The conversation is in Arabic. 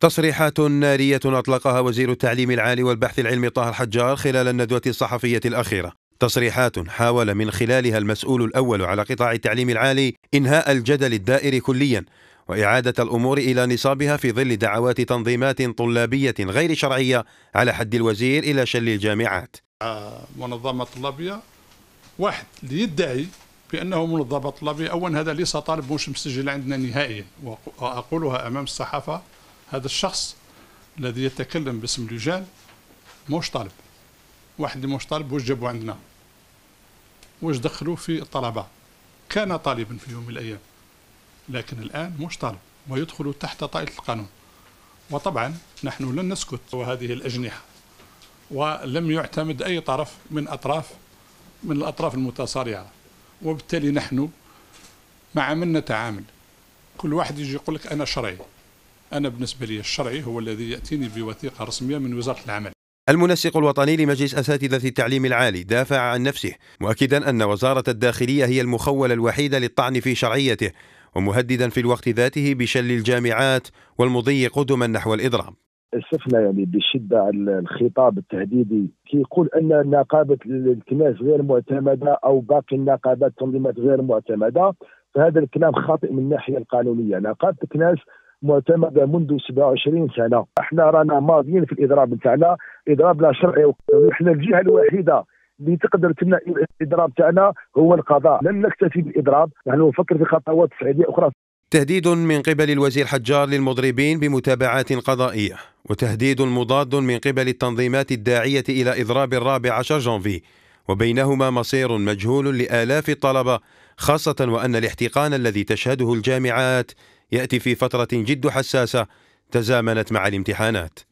تصريحات نارية أطلقها وزير التعليم العالي والبحث العلمي طه الحجار خلال الندوة الصحفية الأخيرة تصريحات حاول من خلالها المسؤول الأول على قطاع التعليم العالي إنهاء الجدل الدائر كليا وإعادة الأمور إلى نصابها في ظل دعوات تنظيمات طلابية غير شرعية على حد الوزير إلى شل الجامعات منظمة طلابية واحد يدعي بانه منظمه طلابيه اولا هذا ليس طالب مش مسجل عندنا نهائيا واقولها امام الصحافه هذا الشخص الذي يتكلم باسم لجان مش طالب واحد اللي مش طالب واش جابوا عندنا واش دخلوا في الطلبة كان طالبا في يوم من الأيام لكن الآن مش طالب ويدخل تحت طائلة القانون وطبعا نحن لن نسكت وهذه الأجنحة ولم يعتمد أي طرف من أطراف من الأطراف المتصارعة وبالتالي نحن مع من نتعامل كل واحد يجي يقول لك أنا شرعي أنا بالنسبة لي الشرعي هو الذي يأتيني بوثيقة رسمية من وزارة العمل المنسق الوطني لمجلس أساتذة التعليم العالي دافع عن نفسه مؤكدا أن وزارة الداخلية هي المخولة الوحيدة للطعن في شرعيته ومهددا في الوقت ذاته بشل الجامعات والمضي قدما نحو الإضراب استثنى يعني بشده على الخطاب التهديدي كيقول ان نقابه الكناس غير معتمده او باقي النقابات تنظيمات غير معتمده فهذا الكلام خاطئ من الناحيه القانونيه نقابه الكناس معتمده منذ 27 سنه احنا رانا ماضيين في الاضراب تاعنا اضراب لا شرعي احنا الجهه الوحيده اللي تقدر تمنع الاضراب تاعنا هو القضاء لن نكتفي بالاضراب نحن نفكر في خطوات تسعيديه اخرى تهديد من قبل الوزير حجار للمضربين بمتابعات قضائيه وتهديد مضاد من قبل التنظيمات الداعيه الى اضراب الرابع عشر جانفي وبينهما مصير مجهول لالاف الطلبه خاصه وان الاحتقان الذي تشهده الجامعات يأتي في فترة جد حساسة تزامنت مع الامتحانات